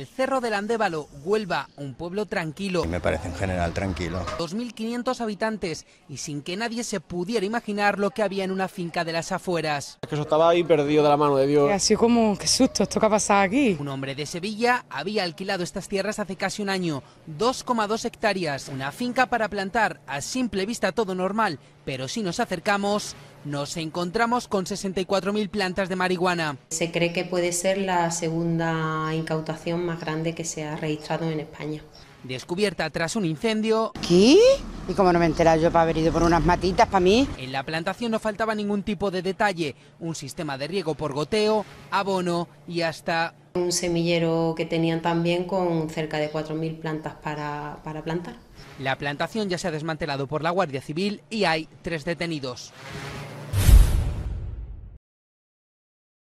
el Cerro del Andévalo, Huelva, un pueblo tranquilo. Me parece en general tranquilo. 2.500 habitantes y sin que nadie se pudiera imaginar lo que había en una finca de las afueras. que eso estaba ahí perdido de la mano de Dios. Así como, qué susto, esto que ha pasado aquí. Un hombre de Sevilla había alquilado estas tierras hace casi un año, 2,2 hectáreas, una finca para plantar, a simple vista todo normal, pero si nos acercamos, nos encontramos con 64.000 plantas de marihuana. Se cree que puede ser la segunda incautación más grande que se ha registrado en España. Descubierta tras un incendio. ¿Qué? Y cómo no me he yo para haber ido por unas matitas para mí. En la plantación no faltaba ningún tipo de detalle: un sistema de riego por goteo, abono y hasta. Un semillero que tenían también con cerca de 4.000 plantas para plantar. La plantación ya se ha desmantelado por la Guardia Civil y hay tres detenidos.